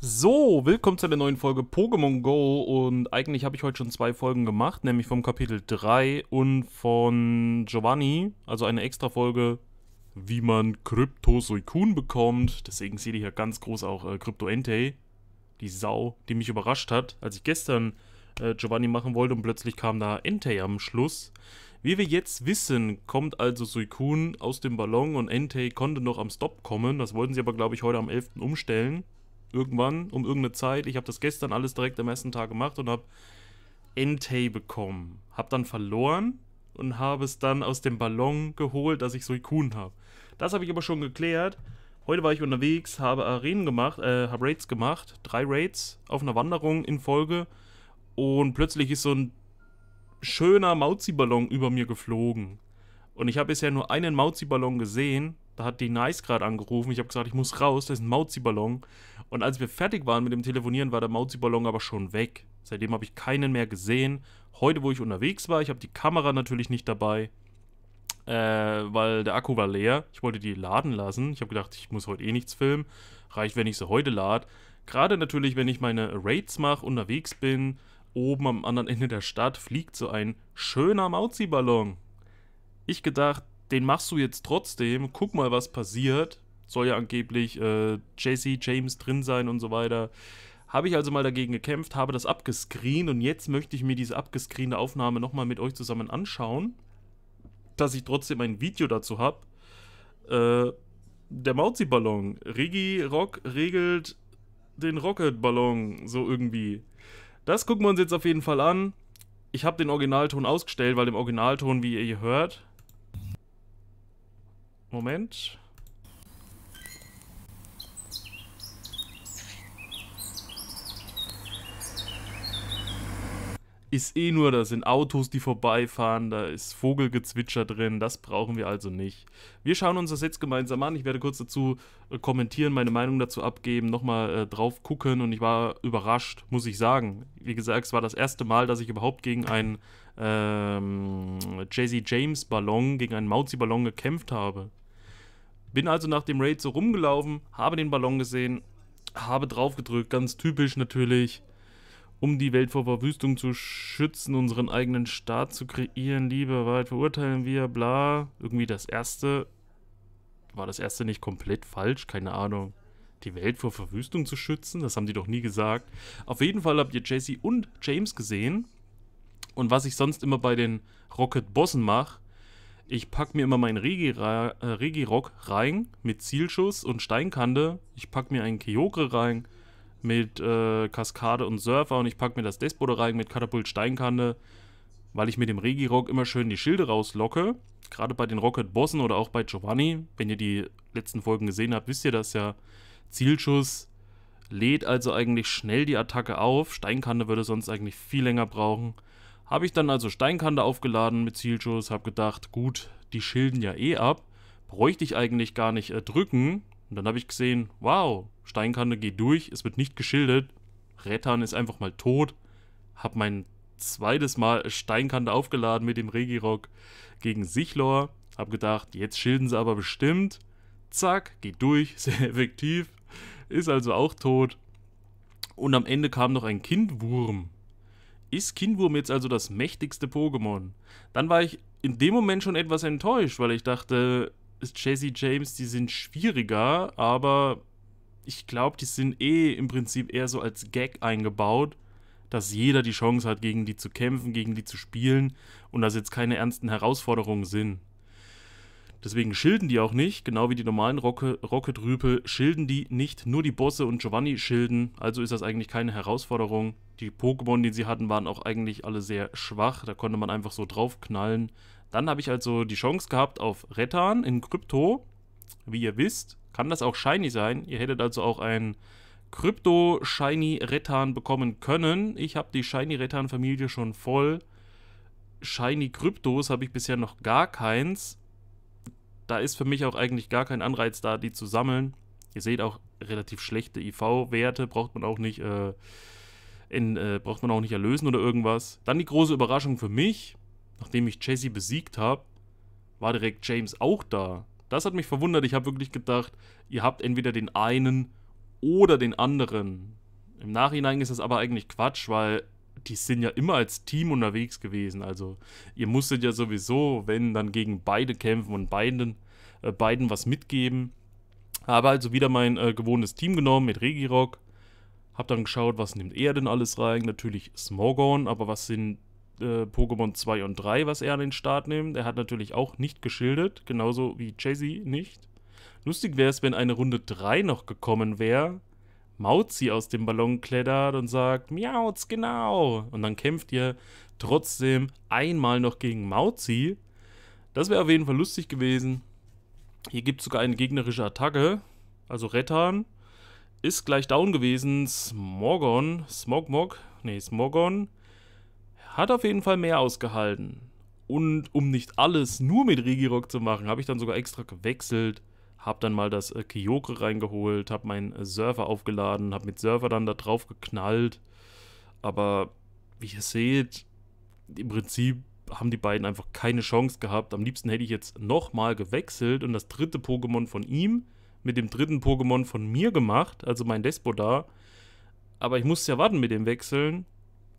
So, willkommen zu einer neuen Folge Pokémon Go und eigentlich habe ich heute schon zwei Folgen gemacht, nämlich vom Kapitel 3 und von Giovanni, also eine extra Folge, wie man Krypto Kryptosuikun bekommt. Deswegen seht ihr hier ganz groß auch äh, Entei, die Sau, die mich überrascht hat, als ich gestern äh, Giovanni machen wollte und plötzlich kam da Entei am Schluss. Wie wir jetzt wissen, kommt also Suikun aus dem Ballon und Entei konnte noch am Stop kommen, das wollten sie aber glaube ich heute am 11. umstellen irgendwann um irgendeine Zeit. Ich habe das gestern alles direkt am ersten Tag gemacht und habe Entei bekommen. Habe dann verloren und habe es dann aus dem Ballon geholt, dass ich Suikun habe. Das habe ich aber schon geklärt. Heute war ich unterwegs, habe Arenen gemacht, äh, habe Raids gemacht, drei Raids auf einer Wanderung in Folge und plötzlich ist so ein schöner Mauzi-Ballon über mir geflogen. Und ich habe bisher nur einen Mauzi-Ballon gesehen. Da hat die Nice gerade angerufen. Ich habe gesagt, ich muss raus, da ist ein Mauzi-Ballon. Und als wir fertig waren mit dem Telefonieren, war der Mauzi-Ballon aber schon weg. Seitdem habe ich keinen mehr gesehen. Heute, wo ich unterwegs war, ich habe die Kamera natürlich nicht dabei, äh, weil der Akku war leer. Ich wollte die laden lassen. Ich habe gedacht, ich muss heute eh nichts filmen. Reicht, wenn ich sie heute lade. Gerade natürlich, wenn ich meine Raids mache, unterwegs bin, oben am anderen Ende der Stadt fliegt so ein schöner Mauzi-Ballon ich gedacht, den machst du jetzt trotzdem, guck mal, was passiert. Soll ja angeblich äh, Jesse James drin sein und so weiter. Habe ich also mal dagegen gekämpft, habe das abgescreent und jetzt möchte ich mir diese abgescreente Aufnahme nochmal mit euch zusammen anschauen, dass ich trotzdem ein Video dazu habe. Äh, der Mauzi-Ballon. Rigi Rock regelt den Rocket-Ballon, so irgendwie. Das gucken wir uns jetzt auf jeden Fall an. Ich habe den Originalton ausgestellt, weil im Originalton, wie ihr hier hört, Moment. Ist eh nur, da sind Autos, die vorbeifahren, da ist Vogelgezwitscher drin, das brauchen wir also nicht. Wir schauen uns das jetzt gemeinsam an. Ich werde kurz dazu äh, kommentieren, meine Meinung dazu abgeben, nochmal äh, drauf gucken und ich war überrascht, muss ich sagen. Wie gesagt, es war das erste Mal, dass ich überhaupt gegen einen ähm, jay James Ballon, gegen einen Mauzi Ballon gekämpft habe. Bin also nach dem Raid so rumgelaufen, habe den Ballon gesehen, habe draufgedrückt, ganz typisch natürlich, um die Welt vor Verwüstung zu schützen, unseren eigenen Staat zu kreieren, Liebe, Wahrheit verurteilen wir, bla. Irgendwie das erste, war das erste nicht komplett falsch, keine Ahnung. Die Welt vor Verwüstung zu schützen, das haben die doch nie gesagt. Auf jeden Fall habt ihr Jesse und James gesehen. Und was ich sonst immer bei den Rocket-Bossen mache, ich packe mir immer meinen äh, Regirock äh, rein mit Zielschuss und Steinkante. Ich packe mir einen Kyogre rein mit äh, Kaskade und Surfer und ich packe mir das Despota rein mit Katapult Steinkante, weil ich mit dem Regirock immer schön die Schilde rauslocke. Gerade bei den Rocket Bossen oder auch bei Giovanni, wenn ihr die letzten Folgen gesehen habt, wisst ihr das ja. Zielschuss lädt also eigentlich schnell die Attacke auf. Steinkante würde sonst eigentlich viel länger brauchen. Habe ich dann also Steinkante aufgeladen mit Zielschuss, habe gedacht, gut, die schilden ja eh ab, bräuchte ich eigentlich gar nicht äh, drücken. Und dann habe ich gesehen, wow, Steinkante geht durch, es wird nicht geschildert, Rettern ist einfach mal tot, habe mein zweites Mal Steinkante aufgeladen mit dem Regirock gegen Sichlor, habe gedacht, jetzt schilden sie aber bestimmt, zack, geht durch, sehr effektiv, ist also auch tot. Und am Ende kam noch ein Kindwurm ist Kinwurm jetzt also das mächtigste Pokémon? Dann war ich in dem Moment schon etwas enttäuscht, weil ich dachte, Jesse James, die sind schwieriger, aber ich glaube, die sind eh im Prinzip eher so als Gag eingebaut, dass jeder die Chance hat, gegen die zu kämpfen, gegen die zu spielen und dass jetzt keine ernsten Herausforderungen sind. Deswegen schilden die auch nicht, genau wie die normalen Rocket-Rüpe, schilden die nicht. Nur die Bosse und Giovanni schilden, also ist das eigentlich keine Herausforderung. Die Pokémon, die sie hatten, waren auch eigentlich alle sehr schwach, da konnte man einfach so draufknallen. Dann habe ich also die Chance gehabt auf Rettan in Krypto. Wie ihr wisst, kann das auch shiny sein. Ihr hättet also auch ein Krypto Shiny Rettan bekommen können. Ich habe die Shiny Rettan Familie schon voll. Shiny Kryptos habe ich bisher noch gar keins da ist für mich auch eigentlich gar kein Anreiz da, die zu sammeln. Ihr seht auch relativ schlechte IV-Werte, braucht man auch nicht äh, in, äh, braucht man auch nicht erlösen oder irgendwas. Dann die große Überraschung für mich, nachdem ich Jesse besiegt habe, war direkt James auch da. Das hat mich verwundert. Ich habe wirklich gedacht, ihr habt entweder den einen oder den anderen. Im Nachhinein ist das aber eigentlich Quatsch, weil die sind ja immer als Team unterwegs gewesen. Also ihr musstet ja sowieso, wenn, dann gegen beide kämpfen und beiden, äh, beiden was mitgeben. Habe also wieder mein äh, gewohntes Team genommen mit Regirock. Hab dann geschaut, was nimmt er denn alles rein. Natürlich Smogorn, aber was sind äh, Pokémon 2 und 3, was er an den Start nimmt? Er hat natürlich auch nicht geschildert, genauso wie Jazzy nicht. Lustig wäre es, wenn eine Runde 3 noch gekommen wäre, Mauzi aus dem Ballon klettert und sagt, Miauz, genau. Und dann kämpft ihr trotzdem einmal noch gegen Mauzi. Das wäre auf jeden Fall lustig gewesen. Hier gibt es sogar eine gegnerische Attacke. Also Rettan ist gleich down gewesen. Smogon, Smogmog, nee, Smogon hat auf jeden Fall mehr ausgehalten. Und um nicht alles nur mit Regirock zu machen, habe ich dann sogar extra gewechselt habe dann mal das äh, Kyogre reingeholt, habe meinen äh, Server aufgeladen, habe mit Server dann da drauf geknallt. Aber wie ihr seht, im Prinzip haben die beiden einfach keine Chance gehabt. Am liebsten hätte ich jetzt nochmal gewechselt und das dritte Pokémon von ihm mit dem dritten Pokémon von mir gemacht, also mein Despo da. Aber ich musste ja warten mit dem Wechseln.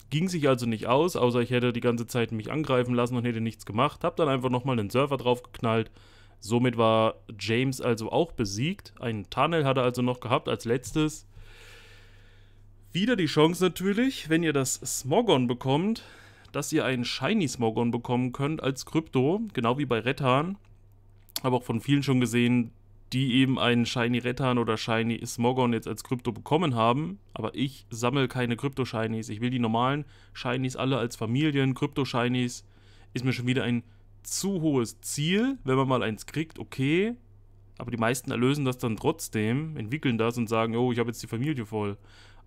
Ging sich also nicht aus, außer ich hätte die ganze Zeit mich angreifen lassen und hätte nichts gemacht. Hab dann einfach nochmal den Server draufgeknallt Somit war James also auch besiegt. Ein Tunnel hat er also noch gehabt als letztes. Wieder die Chance natürlich, wenn ihr das Smogon bekommt, dass ihr einen Shiny Smogon bekommen könnt als Krypto, genau wie bei Rettan. Habe auch von vielen schon gesehen, die eben einen Shiny Rettan oder Shiny Smogon jetzt als Krypto bekommen haben. Aber ich sammle keine Krypto-Shinies. Ich will die normalen Shinies alle als Familien. Krypto-Shinies ist mir schon wieder ein zu hohes Ziel. Wenn man mal eins kriegt, okay. Aber die meisten erlösen das dann trotzdem, entwickeln das und sagen, oh, ich habe jetzt die Familie voll.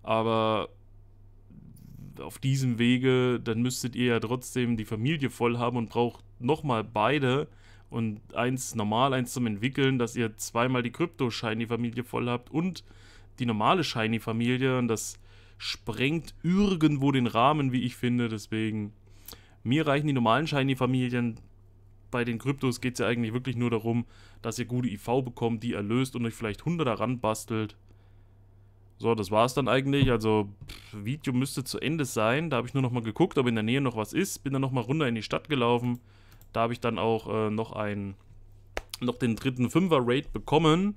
Aber auf diesem Wege, dann müsstet ihr ja trotzdem die Familie voll haben und braucht nochmal beide und eins normal, eins zum Entwickeln, dass ihr zweimal die Krypto-Shiny-Familie voll habt und die normale Shiny-Familie und das sprengt irgendwo den Rahmen, wie ich finde. Deswegen, mir reichen die normalen Shiny-Familien bei den Kryptos geht es ja eigentlich wirklich nur darum, dass ihr gute IV bekommt, die erlöst und euch vielleicht 100 daran bastelt. So, das war es dann eigentlich. Also, pff, Video müsste zu Ende sein. Da habe ich nur nochmal geguckt, ob in der Nähe noch was ist. Bin dann nochmal runter in die Stadt gelaufen. Da habe ich dann auch äh, noch einen, noch den dritten Fünfer-Raid bekommen.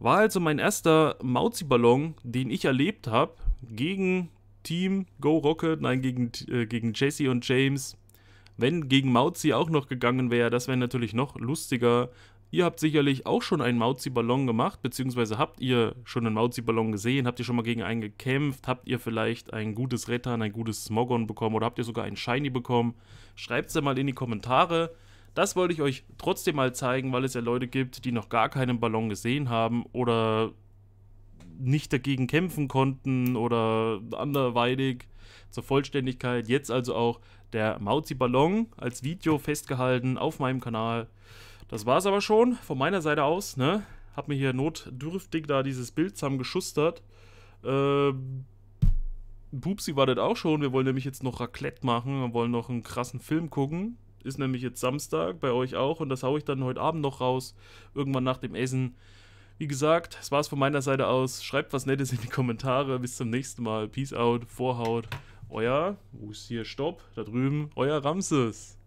War also mein erster Mauzi-Ballon, den ich erlebt habe, gegen Team Go Rocket, nein, gegen, äh, gegen Jesse und James wenn gegen Mauzi auch noch gegangen wäre, das wäre natürlich noch lustiger. Ihr habt sicherlich auch schon einen Mauzi-Ballon gemacht, beziehungsweise habt ihr schon einen Mauzi-Ballon gesehen, habt ihr schon mal gegen einen gekämpft, habt ihr vielleicht ein gutes Rettern, ein gutes Smogon bekommen oder habt ihr sogar einen Shiny bekommen? Schreibt es ja mal in die Kommentare. Das wollte ich euch trotzdem mal zeigen, weil es ja Leute gibt, die noch gar keinen Ballon gesehen haben oder nicht dagegen kämpfen konnten oder anderweitig zur Vollständigkeit jetzt also auch der Mauzi-Ballon als Video festgehalten auf meinem Kanal. Das war's aber schon von meiner Seite aus. Ne? Hab mir hier notdürftig da dieses Bild zusammengeschustert. Ähm, Bubsi wartet auch schon. Wir wollen nämlich jetzt noch Raclette machen. Wir wollen noch einen krassen Film gucken. Ist nämlich jetzt Samstag bei euch auch und das haue ich dann heute Abend noch raus. Irgendwann nach dem Essen. Wie gesagt, das war's von meiner Seite aus. Schreibt was Nettes in die Kommentare. Bis zum nächsten Mal. Peace out. Vorhaut euer, wo ist hier Stopp? Da drüben, euer Ramses.